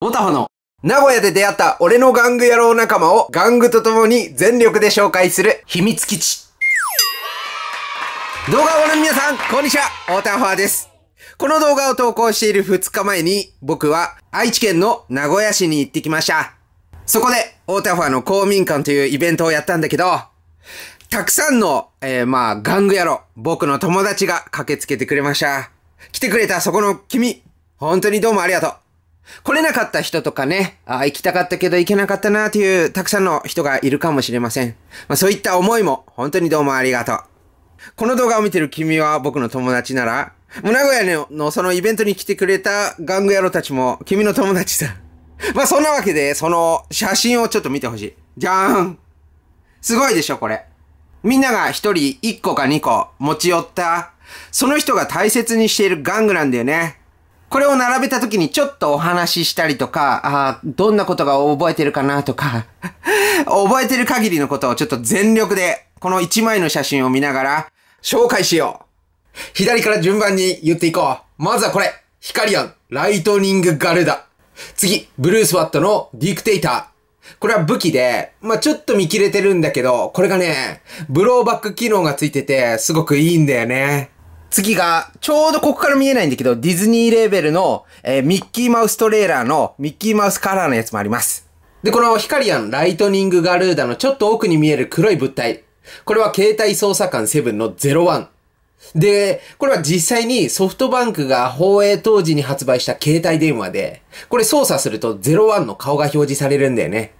モタファの名古屋で出会った俺の玩具野郎仲間を玩具と共に全力で紹介する秘密基地。動画をご覧の皆さん、こんにちは、モタファです。この動画を投稿している2日前に僕は愛知県の名古屋市に行ってきました。そこで、オータファの公民館というイベントをやったんだけど、たくさんの、えー、まあ、玩具野郎、僕の友達が駆けつけてくれました。来てくれたそこの君、本当にどうもありがとう。来れなかった人とかね、あ行きたかったけど行けなかったなというたくさんの人がいるかもしれません。まあ、そういった思いも本当にどうもありがとう。この動画を見てる君は僕の友達なら、名古屋のそのイベントに来てくれた玩具野郎たちも君の友達だ。まあそんなわけで、その写真をちょっと見てほしい。じゃーんすごいでしょ、これ。みんなが一人一個か二個持ち寄った、その人が大切にしている玩具なんだよね。これを並べた時にちょっとお話ししたりとか、ああ、どんなことが覚えてるかなとか、覚えてる限りのことをちょっと全力で、この1枚の写真を見ながら、紹介しよう。左から順番に言っていこう。まずはこれ、ヒカリアン、ライトニングガルダ。次、ブルースワットのディクテイター。これは武器で、まあ、ちょっと見切れてるんだけど、これがね、ブローバック機能がついてて、すごくいいんだよね。次が、ちょうどここから見えないんだけど、ディズニーレーベルの、えー、ミッキーマウストレーラーのミッキーマウスカラーのやつもあります。で、このヒカリアン、ライトニングガルーダのちょっと奥に見える黒い物体。これは携帯操作官ンの01。で、これは実際にソフトバンクが放映当時に発売した携帯電話で、これ操作すると01の顔が表示されるんだよね。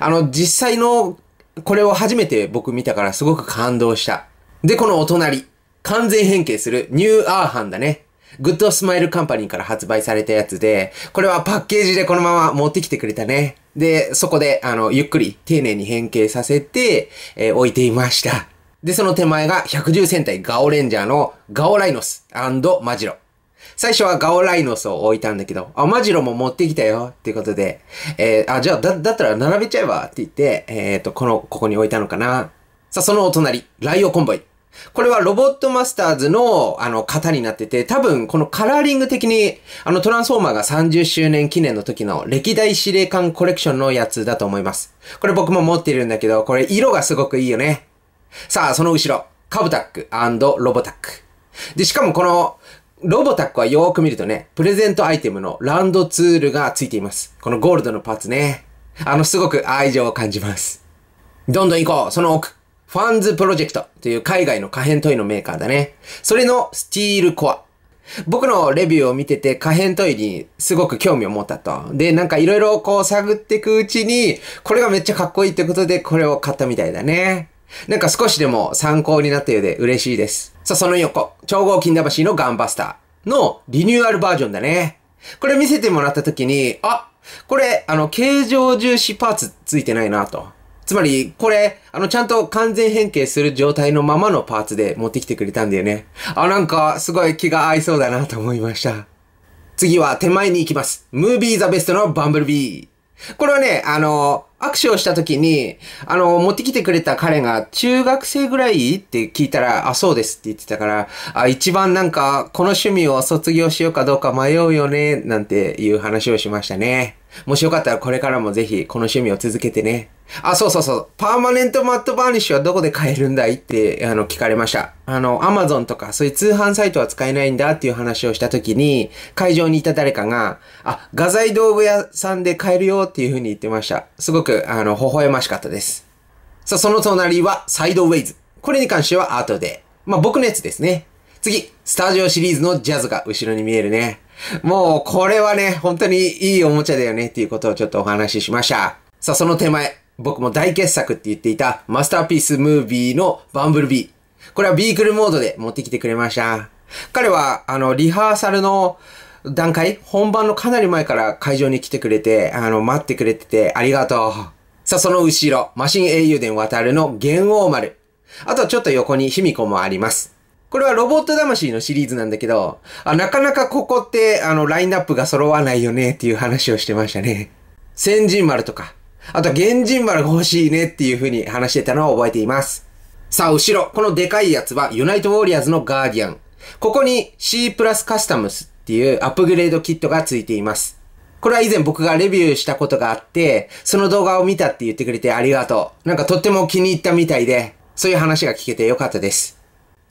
あの、実際の、これを初めて僕見たからすごく感動した。で、このお隣。完全変形するニューアーハンだね。グッドスマイルカンパニーから発売されたやつで、これはパッケージでこのまま持ってきてくれたね。で、そこで、あの、ゆっくり丁寧に変形させて、えー、置いていました。で、その手前が110戦隊ガオレンジャーのガオライノスマジロ。最初はガオライノスを置いたんだけど、あ、マジロも持ってきたよっていうことで、えー、あ、じゃあ、だ、だったら並べちゃえばって言って、えっ、ー、と、この、ここに置いたのかな。さあ、そのお隣、ライオコンボイ。これはロボットマスターズの、あの、型になってて、多分、このカラーリング的に、あの、トランスフォーマーが30周年記念の時の歴代司令官コレクションのやつだと思います。これ僕も持ってるんだけど、これ色がすごくいいよね。さあ、その後ろ、カブタックロボタック。で、しかもこの、ロボタックはよーく見るとね、プレゼントアイテムのランドツールがついています。このゴールドのパーツね。あの、すごく愛情を感じます。どんどん行こう、その奥。ファンズプロジェクトという海外の可変トイのメーカーだね。それのスチールコア。僕のレビューを見てて可変トイにすごく興味を持ったと。で、なんかいろいろこう探っていくうちに、これがめっちゃかっこいいってことでこれを買ったみたいだね。なんか少しでも参考になったようで嬉しいです。さあ、その横、超合金魂のガンバスターのリニューアルバージョンだね。これ見せてもらった時に、あ、これ、あの、形状重視パーツついてないなと。つまり、これ、あの、ちゃんと完全変形する状態のままのパーツで持ってきてくれたんだよね。あ、なんか、すごい気が合いそうだなと思いました。次は手前に行きます。ムービーザベストのバンブルビー。これはね、あの、握手をした時に、あの、持ってきてくれた彼が中学生ぐらいって聞いたら、あ、そうですって言ってたから、あ、一番なんか、この趣味を卒業しようかどうか迷うよね、なんていう話をしましたね。もしよかったらこれからもぜひこの趣味を続けてね。あ、そうそうそう。パーマネントマットバーニッシュはどこで買えるんだいってあの聞かれました。あの、アマゾンとかそういう通販サイトは使えないんだっていう話をした時に、会場にいた誰かが、あ、画材道具屋さんで買えるよっていう風に言ってました。すごくあの、微笑ましかったです。さあ、その隣はサイドウェイズ。これに関しては後で。まあ、僕のやつですね。次、スタジオシリーズのジャズが後ろに見えるね。もう、これはね、本当にいいおもちゃだよねっていうことをちょっとお話ししました。さあ、その手前、僕も大傑作って言っていたマスターピースムービーのバンブルビー。これはビークルモードで持ってきてくれました。彼は、あの、リハーサルの段階、本番のかなり前から会場に来てくれて、あの、待ってくれてて、ありがとう。さあ、その後ろ、マシン英雄伝渡るの玄王丸。あとちょっと横に卑弥呼もあります。これはロボット魂のシリーズなんだけど、あなかなかここって、あの、ラインナップが揃わないよねっていう話をしてましたね。先人丸とか、あと原人丸が欲しいねっていう風に話してたのを覚えています。さあ、後ろ、このでかいやつは、ユナイトウォリアーズのガーディアン。ここに C プラスカスタムスっていうアップグレードキットが付いています。これは以前僕がレビューしたことがあって、その動画を見たって言ってくれてありがとう。なんかとっても気に入ったみたいで、そういう話が聞けてよかったです。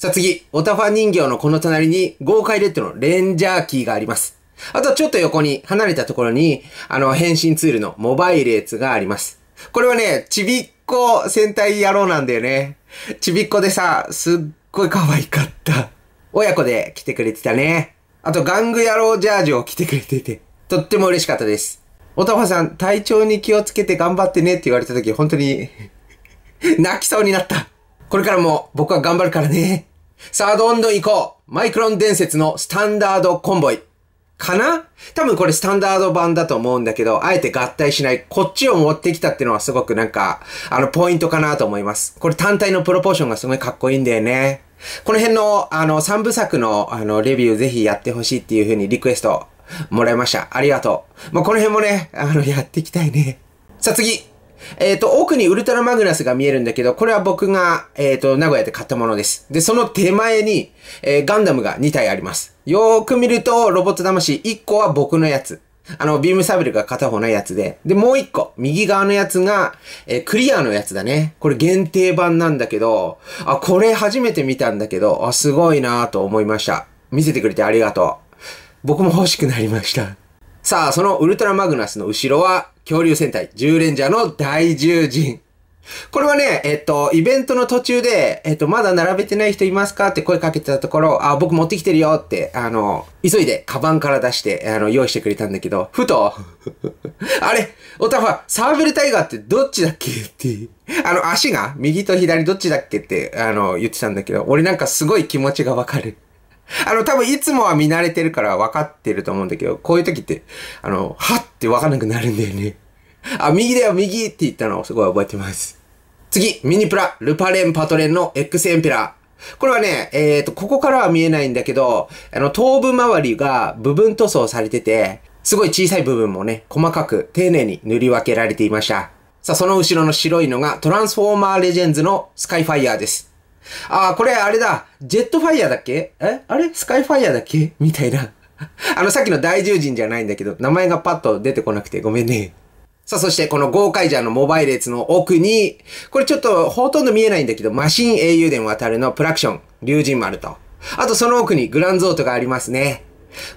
さあ次、オタファ人形のこの隣に豪快レッドのレンジャーキーがあります。あとちょっと横に離れたところに、あの、変身ツールのモバイルレーツがあります。これはね、ちびっこ戦隊野郎なんだよね。ちびっこでさ、すっごい可愛かった。親子で来てくれてたね。あと、玩具野郎ジャージを着てくれてて、とっても嬉しかったです。おたまさん、体調に気をつけて頑張ってねって言われた時、本当に 泣きそうになった。これからも僕は頑張るからね。さあ、どんどん行こう。マイクロン伝説のスタンダードコンボイ。かな多分これスタンダード版だと思うんだけど、あえて合体しない、こっちを持ってきたっていうのはすごくなんか、あの、ポイントかなと思います。これ単体のプロポーションがすごいかっこいいんだよね。この辺の、あの、3部作の、あの、レビューぜひやってほしいっていう風にリクエストもらいました。ありがとう。まあ、この辺もね、あの、やっていきたいね。さあ次えっ、ー、と、奥にウルトラマグナスが見えるんだけど、これは僕が、えっ、ー、と、名古屋で買ったものです。で、その手前に、えー、ガンダムが2体あります。よーく見ると、ロボット魂1個は僕のやつ。あの、ビームサブルが片方のやつで。で、もう1個、右側のやつが、えー、クリアのやつだね。これ限定版なんだけど、あ、これ初めて見たんだけど、あ、すごいなぁと思いました。見せてくれてありがとう。僕も欲しくなりました。さあ、そのウルトラマグナスの後ろは、恐竜戦隊、10レンジャーの大獣人。これはね、えっと、イベントの途中で、えっと、まだ並べてない人いますかって声かけてたところ、あ、僕持ってきてるよって、あの、急いでカバンから出して、あの、用意してくれたんだけど、ふと、あれおたフサーベルタイガーってどっちだっけって、あの、足が右と左どっちだっけって、あの、言ってたんだけど、俺なんかすごい気持ちがわかる。あの、多分いつもは見慣れてるから分かってると思うんだけど、こういう時って、あの、はって分かんなくなるんだよね。あ、右だよ、右って言ったのをすごい覚えてます。次、ミニプラ、ルパレンパトレンの X エンペラー。これはね、えっ、ー、と、ここからは見えないんだけど、あの、頭部周りが部分塗装されてて、すごい小さい部分もね、細かく丁寧に塗り分けられていました。さあ、その後ろの白いのがトランスフォーマーレジェンズのスカイファイヤーです。ああ、これあれだ。ジェットファイヤーだっけえあれスカイファイヤーだっけみたいな。あの、さっきの大獣人じゃないんだけど、名前がパッと出てこなくてごめんね。さあ、そしてこのゴーカイジャーのモバイル列の奥に、これちょっとほとんど見えないんだけど、マシン英雄伝渡るのプラクション、竜神丸と。あとその奥にグランゾートがありますね。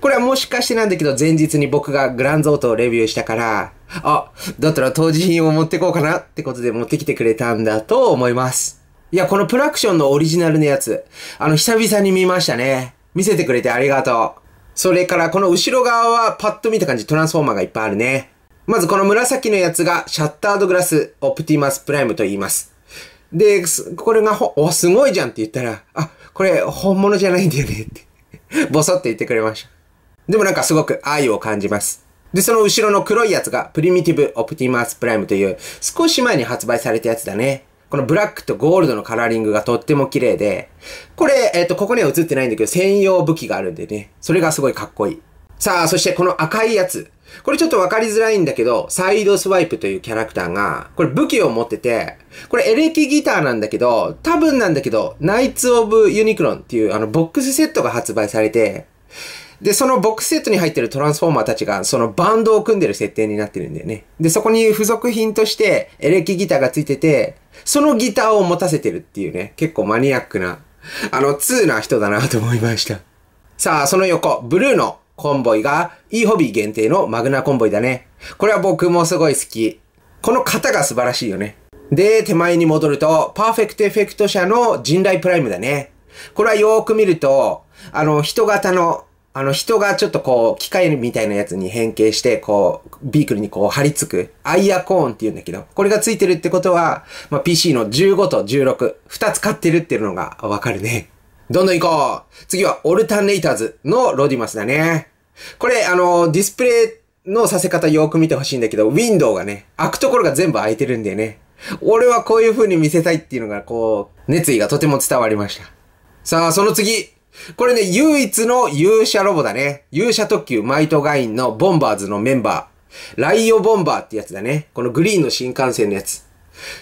これはもしかしてなんだけど、前日に僕がグランゾートをレビューしたから、あ、だったら当時品を持ってこうかなってことで持ってきてくれたんだと思います。いや、このプラクションのオリジナルのやつ、あの、久々に見ましたね。見せてくれてありがとう。それから、この後ろ側はパッと見た感じ、トランスフォーマーがいっぱいあるね。まずこの紫のやつが、シャッタードグラス、オプティマスプライムと言います。で、これがお、すごいじゃんって言ったら、あ、これ本物じゃないんだよねってボソって言ってくれました。でもなんかすごく愛を感じます。で、その後ろの黒いやつが、プリミティブ・オプティマス・プライムという、少し前に発売されたやつだね。このブラックとゴールドのカラーリングがとっても綺麗で、これ、えっ、ー、と、ここには映ってないんだけど、専用武器があるんでね、それがすごいかっこいい。さあ、そしてこの赤いやつ。これちょっとわかりづらいんだけど、サイドスワイプというキャラクターが、これ武器を持ってて、これエレキギターなんだけど、多分なんだけど、ナイツ・オブ・ユニクロンっていうあのボックスセットが発売されて、で、そのボックスセットに入ってるトランスフォーマーたちが、そのバンドを組んでる設定になってるんだよね。で、そこに付属品として、エレキギターがついてて、そのギターを持たせてるっていうね、結構マニアックな、あの、2な人だなと思いました。さあ、その横、ブルーのコンボイが、いいホビー限定のマグナコンボイだね。これは僕もすごい好き。この型が素晴らしいよね。で、手前に戻ると、パーフェクトエフェクト社の人雷プライムだね。これはよーく見ると、あの、人型のあの人がちょっとこう、機械みたいなやつに変形して、こう、ビークルにこう貼り付く、アイアコーンって言うんだけど、これが付いてるってことは、まあ、PC の15と16、2つ買ってるっていうのがわかるね。どんどん行こう次は、オルタネイターズのロディマスだね。これ、あの、ディスプレイのさせ方よく見てほしいんだけど、ウィンドウがね、開くところが全部開いてるんだよね。俺はこういう風に見せたいっていうのが、こう、熱意がとても伝わりました。さあ、その次これね、唯一の勇者ロボだね。勇者特急マイトガインのボンバーズのメンバー。ライオボンバーってやつだね。このグリーンの新幹線のやつ。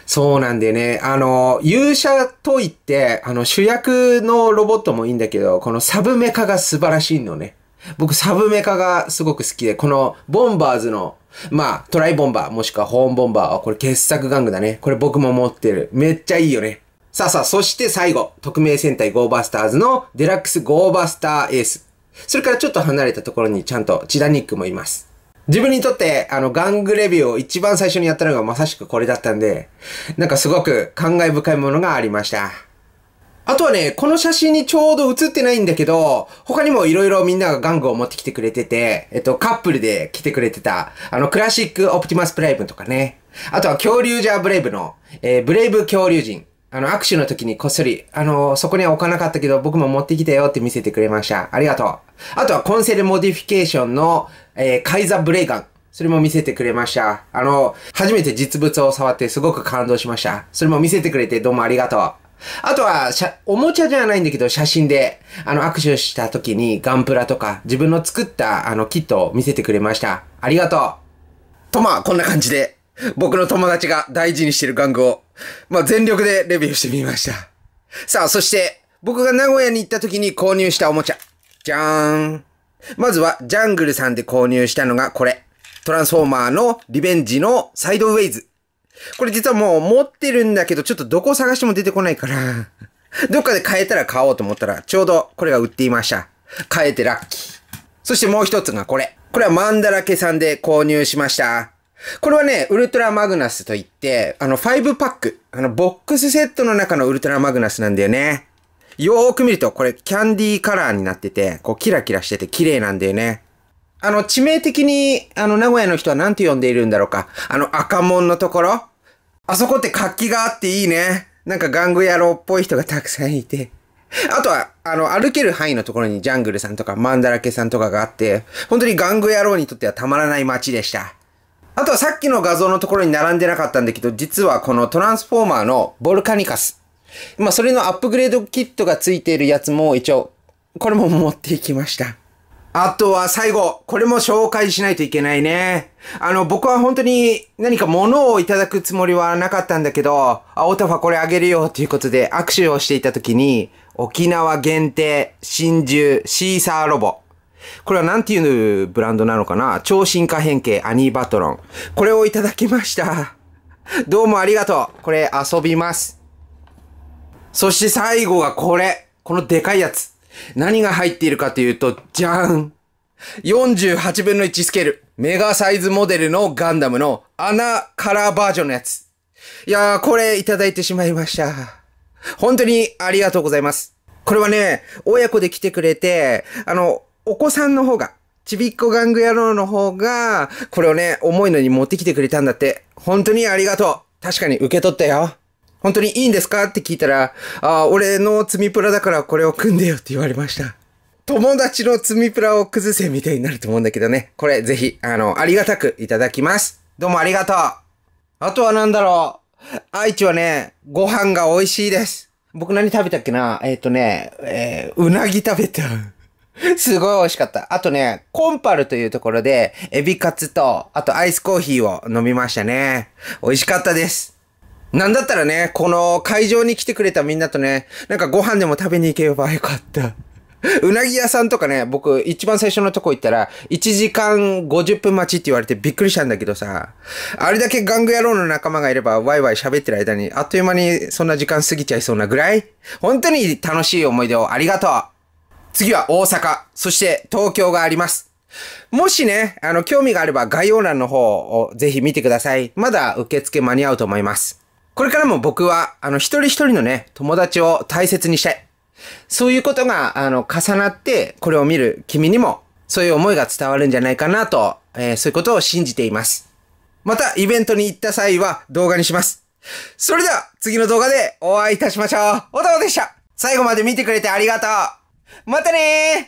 そうなんでね、あの、勇者といって、あの、主役のロボットもいいんだけど、このサブメカが素晴らしいのね。僕、サブメカがすごく好きで、この、ボンバーズの、まあ、トライボンバー、もしくはホーンボンバーは、これ傑作玩具だね。これ僕も持ってる。めっちゃいいよね。さあさあ、そして最後、特命戦隊ゴーバスターズのデラックスゴーバスターエース。それからちょっと離れたところにちゃんとチダニックもいます。自分にとって、あの、ガングレビューを一番最初にやったのがまさしくこれだったんで、なんかすごく感慨深いものがありました。あとはね、この写真にちょうど写ってないんだけど、他にも色々みんなが玩具を持ってきてくれてて、えっと、カップルで来てくれてた、あの、クラシックオプティマスプライムとかね。あとは恐竜ジャーブレイブの、えー、ブレイブ恐竜人。あの、握手の時にこっそり、あの、そこには置かなかったけど、僕も持ってきたよって見せてくれました。ありがとう。あとは、コンセルモディフィケーションの、えー、カイザブレイガン。それも見せてくれました。あの、初めて実物を触ってすごく感動しました。それも見せてくれてどうもありがとう。あとは、おもちゃじゃないんだけど、写真で、あの、握手した時にガンプラとか、自分の作った、あの、キットを見せてくれました。ありがとう。とまあ、こんな感じで、僕の友達が大事にしてる玩具をまあ、全力でレビューしてみました。さあ、そして、僕が名古屋に行った時に購入したおもちゃ。じゃーん。まずは、ジャングルさんで購入したのがこれ。トランスフォーマーのリベンジのサイドウェイズ。これ実はもう持ってるんだけど、ちょっとどこ探しても出てこないから。どっかで買えたら買おうと思ったら、ちょうどこれが売っていました。買えてラッキー。そしてもう一つがこれ。これはマンダラケさんで購入しました。これはね、ウルトラマグナスといって、あの、5パック、あの、ボックスセットの中のウルトラマグナスなんだよね。よーく見ると、これ、キャンディーカラーになってて、こう、キラキラしてて綺麗なんだよね。あの、致命的に、あの、名古屋の人は何て呼んでいるんだろうか。あの、赤門のところあそこって活気があっていいね。なんか、玩具野郎っぽい人がたくさんいて。あとは、あの、歩ける範囲のところにジャングルさんとかマンダラケさんとかがあって、本当に玩具野郎にとってはたまらない街でした。あとはさっきの画像のところに並んでなかったんだけど、実はこのトランスフォーマーのボルカニカス。まあ、それのアップグレードキットが付いているやつも一応、これも持っていきました。あとは最後、これも紹介しないといけないね。あの、僕は本当に何か物をいただくつもりはなかったんだけど、あ、オタファこれあげるよということで握手をしていた時に、沖縄限定、真珠、シーサーロボ。これは何ていうブランドなのかな超進化変形アニーバトロン。これをいただきました。どうもありがとう。これ遊びます。そして最後がこれ。このでかいやつ。何が入っているかというと、じゃーん。48分の1スケール。メガサイズモデルのガンダムの穴カラーバージョンのやつ。いやー、これいただいてしまいました。本当にありがとうございます。これはね、親子で来てくれて、あの、お子さんの方が、ちびっこ玩具野郎の方が、これをね、重いのに持ってきてくれたんだって。本当にありがとう。確かに受け取ったよ。本当にいいんですかって聞いたら、あ俺の積みプラだからこれを組んでよって言われました。友達の積みプラを崩せみたいになると思うんだけどね。これぜひ、あの、ありがたくいただきます。どうもありがとう。あとはなんだろう。愛知はね、ご飯が美味しいです。僕何食べたっけなえっ、ー、とね、えー、うなぎ食べた。すごい美味しかった。あとね、コンパルというところで、エビカツと、あとアイスコーヒーを飲みましたね。美味しかったです。なんだったらね、この会場に来てくれたみんなとね、なんかご飯でも食べに行けばよかった。うなぎ屋さんとかね、僕一番最初のとこ行ったら、1時間50分待ちって言われてびっくりしたんだけどさ、あれだけ玩具野郎の仲間がいればワイワイ喋ってる間に、あっという間にそんな時間過ぎちゃいそうなぐらい、本当に楽しい思い出をありがとう次は大阪、そして東京があります。もしね、あの、興味があれば概要欄の方をぜひ見てください。まだ受付間に合うと思います。これからも僕は、あの、一人一人のね、友達を大切にしたい。そういうことが、あの、重なって、これを見る君にも、そういう思いが伝わるんじゃないかなと、えー、そういうことを信じています。また、イベントに行った際は動画にします。それでは、次の動画でお会いいたしましょう。おたまでした。最後まで見てくれてありがとう。またね